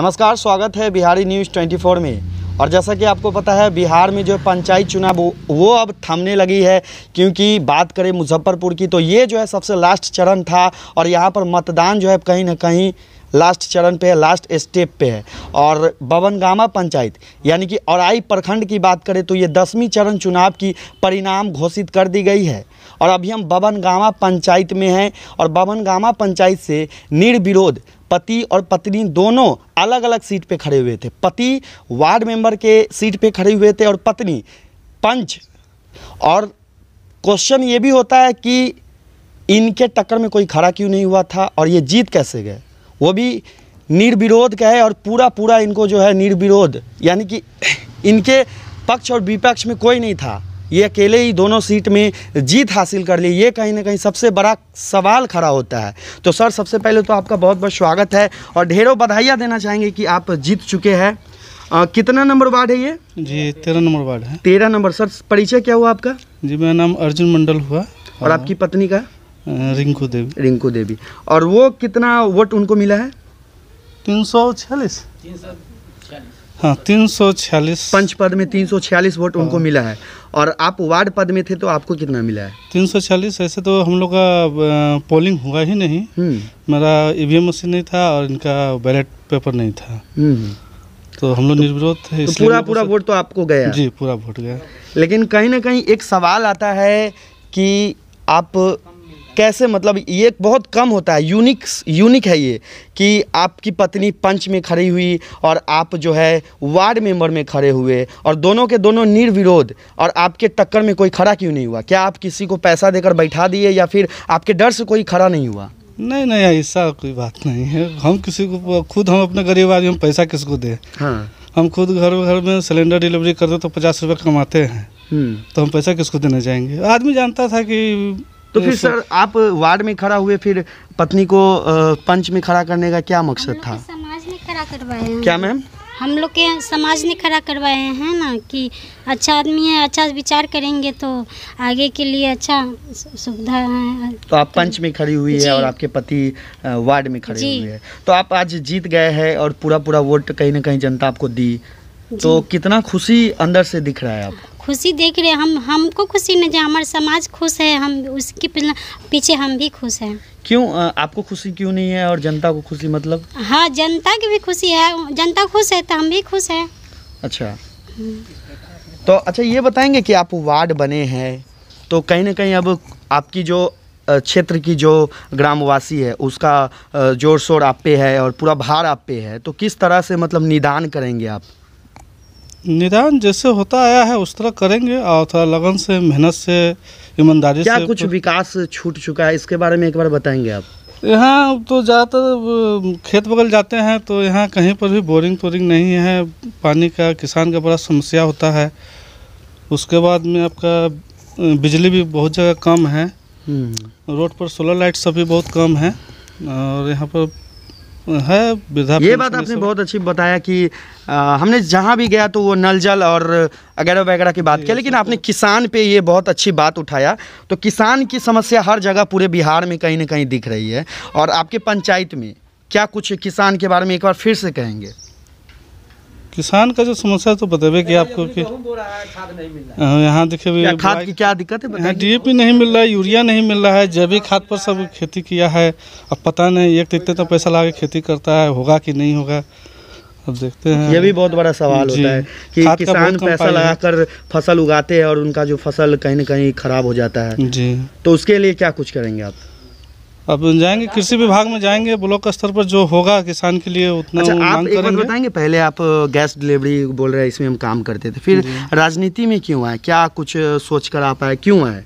नमस्कार स्वागत है बिहारी न्यूज़ 24 में और जैसा कि आपको पता है बिहार में जो पंचायत चुनाव वो अब थमने लगी है क्योंकि बात करें मुजफ्फरपुर की तो ये जो है सबसे लास्ट चरण था और यहाँ पर मतदान जो है कहीं ना कहीं लास्ट चरण पे है लास्ट स्टेप पे है और बबनगामा पंचायत यानी कि औरई प्रखंड की बात करें तो ये दसवीं चरण चुनाव की परिणाम घोषित कर दी गई है और अभी हम बबनगामा पंचायत में हैं और बबनगामा पंचायत से निर्विरोध पति और पत्नी दोनों अलग अलग सीट पे खड़े हुए थे पति वार्ड मेंबर के सीट पे खड़े हुए थे और पत्नी पंच और क्वेश्चन ये भी होता है कि इनके टक्कर में कोई खड़ा क्यों नहीं हुआ था और ये जीत कैसे गए वो भी निर्विरोध कहे और पूरा पूरा इनको जो है निर्विरोध यानी कि इनके पक्ष और विपक्ष में कोई नहीं था ये अकेले ही दोनों सीट में जीत हासिल कर ली ये कहीं ना कहीं सबसे बड़ा सवाल खड़ा होता है तो सर सबसे पहले तो आपका बहुत बहुत स्वागत है और ढेरों बधाइयाँ देना चाहेंगे कि आप जीत चुके हैं आ, कितना नंबर वार्ड है ये जी तेरह नंबर वार्ड है तेरह नंबर सर परिचय क्या हुआ आपका जी मेरा नाम अर्जुन मंडल हुआ और आपकी हाँ। पत्नी का रिंकू देवी रिंकू देवी और वो कितना वोट उनको मिला है तीन सौ छियालीस हाँ 346 पंच पद में 346 वोट हाँ। उनको मिला है और आप वार्ड पद में थे तो आपको कितना मिला है तीन सौ छियालीस ऐसे तो हम लोग का पोलिंग हुआ ही नहीं हम्म। मेरा ईवीएम e मशीन नहीं था और इनका बैलेट पेपर नहीं था हम्म, हम्म। तो हम लोग निर्विरोध थे तो पूरा पूरा वोट तो आपको गया जी पूरा वोट गया लेकिन कहीं ना कहीं एक सवाल आता है कि आप कैसे मतलब ये बहुत कम होता है यूनिक यूनिक है ये कि आपकी पत्नी पंच में खड़ी हुई और आप जो है वार्ड मेंबर में खड़े हुए और दोनों के दोनों निर्विरोध और आपके टक्कर में कोई खड़ा क्यों नहीं हुआ क्या आप किसी को पैसा देकर बैठा दिए या फिर आपके डर से कोई खड़ा नहीं हुआ नहीं नहीं ऐसा कोई बात नहीं है हम किसी को खुद हम अपने गरीब आदमी हम पैसा किसको दे हाँ हम खुद घर घर में सिलेंडर डिलीवरी करते तो पचास रुपये कमाते हैं हम्म। तो हम पैसा किसको देने जाएंगे आदमी जानता था कि तो फिर सर आप वार्ड में खड़ा हुए फिर पत्नी को पंच में खड़ा करने का क्या मकसद था समाज में खड़ा करवाया क्या मैम हम लोग के समाज ने खड़ा करवाए हैं ना कि अच्छा आदमी है अच्छा विचार करेंगे तो आगे के लिए अच्छा सुविधा है तो आप पंच में खड़ी हुई है और आपके पति वार्ड में खड़े हुए हैं तो आप आज जीत गए हैं और पूरा पूरा वोट कहीं ना कहीं जनता आपको दी तो कितना खुशी अंदर से दिख रहा है आपको खुशी देख रहे हम हमको खुशी नहीं जाए हमारा समाज खुश है हम उसके पीछे हम भी खुश हैं क्यों आपको खुशी क्यों नहीं है और जनता को खुशी मतलब हाँ जनता की भी खुशी है जनता खुश है तो हम भी खुश हैं अच्छा हम्म। तो अच्छा ये बताएंगे कि आप वार्ड बने हैं तो कहीं ना कहीं अब आपकी जो क्षेत्र की जो ग्रामवासी है उसका जोर शोर आप पे है और पूरा भार आप पे है तो किस तरह से मतलब निदान करेंगे आप निदान जैसे होता आया है उस तरह करेंगे और थोड़ा लगन से मेहनत से ईमानदारी से कुछ विकास छूट चुका है इसके बारे में एक बार बताएंगे आप यहाँ तो ज़्यादातर खेत बगल जाते हैं तो यहाँ कहीं पर भी बोरिंग तोरिंग नहीं है पानी का किसान का बड़ा समस्या होता है उसके बाद में आपका बिजली भी बहुत जगह कम है हम्म। रोड पर सोलर लाइट सभी बहुत कम है और यहाँ पर है वृद्धा ये बात आपने बहुत अच्छी बताया कि आ, हमने जहाँ भी गया तो वो नल जल और वगैरह वगैरह की बात किया लेकिन आपने तो- किसान पे ये बहुत अच्छी बात उठाया तो किसान की समस्या हर जगह पूरे बिहार में कहीं ना कहीं दिख रही है और आपके पंचायत में क्या कुछ किसान के बारे में एक बार फिर से कहेंगे किसान का जो समस्या तो बतावे की आपको कि तो हाँ, यहाँ देखे भी खाद की क्या दिक्कत है यहाँ डीएपी नहीं मिल रहा है यूरिया नहीं मिल रहा है जैविक खाद पर सब खेती किया है अब पता नहीं एक तो इतने तो पैसा लगा खेती करता है होगा कि नहीं होगा अब देखते हैं ये भी बहुत बड़ा सवाल होता है कि किसान पैसा लगाकर फसल उगाते हैं और उनका जो फसल कहीं ना कहीं खराब हो जाता है जी तो उसके लिए क्या कुछ करेंगे आप अब जाएंगे कृषि विभाग में जाएंगे ब्लॉक स्तर पर जो होगा किसान के लिए उतना अच्छा, आप एक बताएंगे पहले आप गैस डिलीवरी बोल रहे हैं इसमें हम काम करते थे फिर राजनीति में क्यों आए क्या कुछ सोच कर आप आए क्यों आए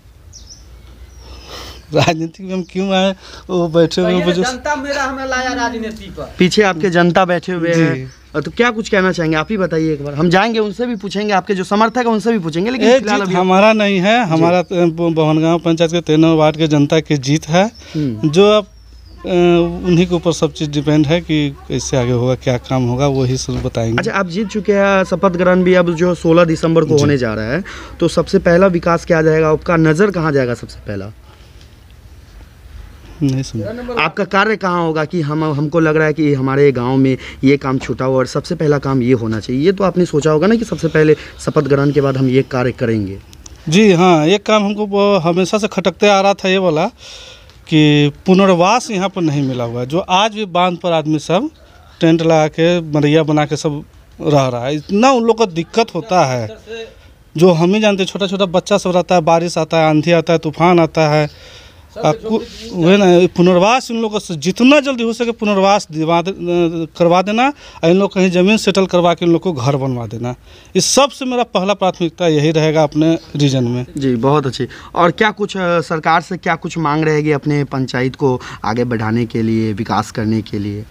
राजनीति में हम क्यों आए वो बैठे हुए तो जनता मेरा हमें लाया राजनीति पर पीछे आपके जनता बैठे हुए हैं तो क्या कुछ कहना चाहेंगे आप ही बताइए एक बार हम जाएंगे उनसे भी पूछेंगे आपके जो समर्थक है उनसे भी पूछेंगे लेकिन अभी हमारा नहीं है हमारा तो, बहनगांव पंचायत के तेनों वार्ड के जनता की जीत है हम्म। जो अब उन्हीं के ऊपर सब चीज़ डिपेंड है कि कैसे आगे होगा क्या काम होगा वही सब बताएंगे अच्छा आप जीत चुके हैं शपथ ग्रहण भी अब जो 16 दिसंबर को होने जा रहा है तो सबसे पहला विकास क्या जाएगा आपका नज़र कहाँ जाएगा सबसे पहला नहीं सुन आपका कार्य कहाँ होगा कि हम हमको लग रहा है कि हमारे गांव में ये काम छूटा हुआ और सबसे पहला काम ये होना चाहिए ये तो आपने सोचा होगा ना कि सबसे पहले शपथ ग्रहण के बाद हम ये कार्य करेंगे जी हाँ एक काम हमको हमेशा से खटकते आ रहा था ये वाला कि पुनर्वास यहाँ पर नहीं मिला हुआ है जो आज भी बांध पर आदमी सब टेंट लगा के मरैया बना के सब रह रहा है इतना उन लोग का दिक्कत होता है जो हम ही जानते छोटा छोटा बच्चा सब रहता है बारिश आता है आंधी आता है तूफान आता है आपको वही ना पुनर्वास इन लोगों से जितना जल्दी हो सके पुनर्वास दिवा करवा देना और इन लोग कहीं ज़मीन सेटल करवा के इन लोग को घर बनवा देना इस सबसे मेरा पहला प्राथमिकता यही रहेगा अपने रीजन में जी बहुत अच्छी और क्या कुछ सरकार से क्या कुछ मांग रहेगी अपने पंचायत को आगे बढ़ाने के लिए विकास करने के लिए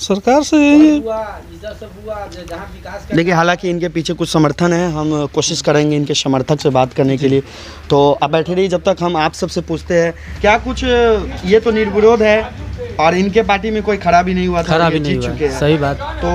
सरकार से यही देखिए हालांकि इनके पीछे कुछ समर्थन है हम कोशिश करेंगे इनके समर्थक से बात करने के लिए तो आप बैठे रहिए जब तक हम आप सबसे पूछते हैं क्या कुछ ये तो निर्विरोध है और इनके पार्टी में कोई खराबी नहीं हुआ था खराबी नहीं हुआ चुके सही बात तो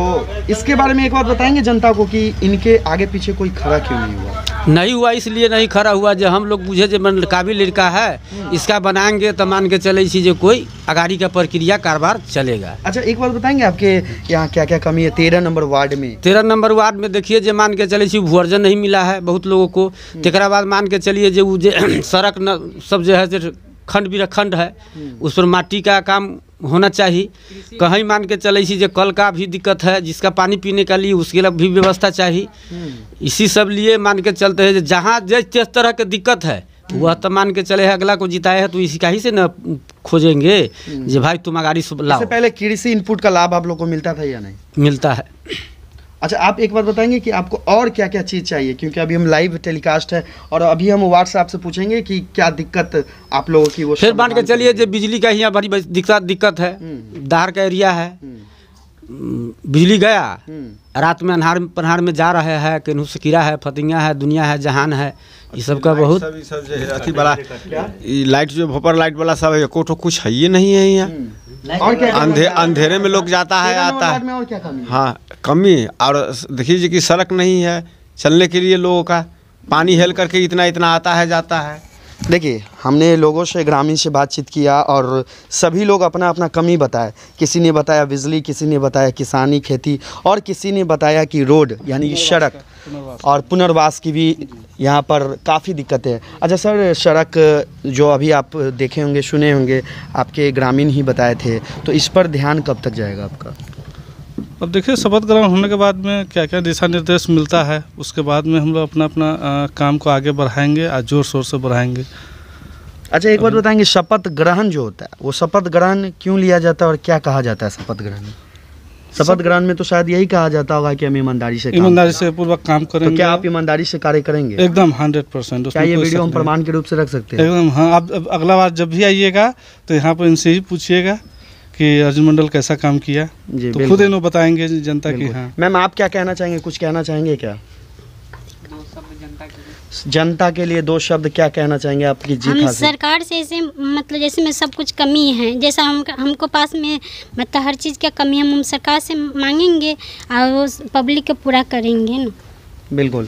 इसके बारे में एक बात बताएंगे जनता को कि इनके आगे पीछे कोई खड़ा क्यों नहीं हुआ नहीं हुआ इसलिए नहीं खड़ा हुआ जो हम लोग बुझे जो मन काबिल लड़का है हाँ। इसका बनाएंगे तो मान के चले इसी जो कोई अगाड़ी का प्रक्रिया कारोबार चलेगा अच्छा एक बात बताएंगे आपके यहाँ क्या क्या कमी है तेरह नंबर वार्ड में तेरह नंबर वार्ड में देखिए जो मान के चले भूअर्जन नहीं मिला है बहुत लोगों को हम्म। तकरा बाद मान के चलिए जो सड़क सब जो है खंड बिरखंड है हम्म। उस पर माटी का काम होना चाहिए कहीं मान के चले जो कल का भी दिक्कत है जिसका पानी पीने का लिए उसके लिए भी व्यवस्था चाहिए हम्म। इसी सब लिए मान के चलते हैं जहाँ जिस जिस तरह की दिक्कत है हम्म। वह तो मान के चले है अगला को जिताया है तो इसी का ही से न खोजेंगे हम्म। जो भाई तुम अगारी लाओ पहले कृषि इनपुट का लाभ आप लोग को मिलता था या नहीं मिलता है अच्छा आप एक बार बताएंगे कि आपको और क्या क्या चीज़ चाहिए क्योंकि अभी हम लाइव टेलीकास्ट है और अभी हम व्हाट्सएप से पूछेंगे कि क्या दिक्कत आप लोगों की वो फिर मान के चलिए जो बिजली का यहाँ बड़ी दिक्कत दिक्कत है दार हम्म। का एरिया है हम्म। हम्म, बिजली गया रात में अनहार पनहार में जा रहे हैं केनहू से किरा है फतिंगा है दुनिया है जहान है ये सब का बहुत सब बड़ा लाइट जो भोपर लाइट वाला सब है तो कुछ है ही नहीं है यहाँ अंधे अंधेरे में लोग जाता है आता है हाँ कमी और देखिए कि सड़क नहीं है चलने के लिए लोगों का पानी हेल करके इतना इतना आता है जाता है देखिए हमने लोगों से ग्रामीण से बातचीत किया और सभी लोग अपना अपना कमी बताए किसी ने बताया बिजली किसी ने बताया किसानी खेती और किसी ने बताया कि रोड यानी कि सड़क और पुनर्वास की भी यहाँ पर काफ़ी दिक्कत है अच्छा सर सड़क जो अभी आप देखे होंगे सुने होंगे आपके ग्रामीण ही बताए थे तो इस पर ध्यान कब तक जाएगा आपका अब देखिए शपथ ग्रहण होने के बाद में क्या क्या दिशा निर्देश मिलता है उसके बाद में हम लोग अपना अपना आ, काम को आगे बढ़ाएंगे और जोर शोर से बढ़ाएंगे अच्छा एक बात बताएंगे शपथ ग्रहण जो होता है वो शपथ ग्रहण क्यों लिया जाता है और क्या कहा जाता है शपथ ग्रहण शपथ ग्रहण में तो शायद यही कहा जाता होगा कि हम ईमानदारी से ईमानदारी से पूर्वक काम करेंगे तो क्या आप ईमानदारी से कार्य करेंगे एकदम हंड्रेड परसेंट क्या ये वीडियो हम प्रमाण के रूप से रख सकते हैं एकदम हाँ आप अगला बार जब भी आइएगा तो यहाँ पर इनसे ही पूछिएगा कि अर्जुन मंडल कैसा काम किया जी तो खुद इन्हों बताएंगे जनता की हाँ मैम आप क्या कहना चाहेंगे कुछ कहना चाहेंगे क्या जनता के लिए दो शब्द क्या कहना चाहेंगे आपकी जीत हम सरकार से ऐसे मतलब जैसे में सब कुछ कमी है जैसा हम हमको पास में मतलब हर चीज़ का कमी हम सरकार से मांगेंगे और पब्लिक को पूरा करेंगे ना बिल्कुल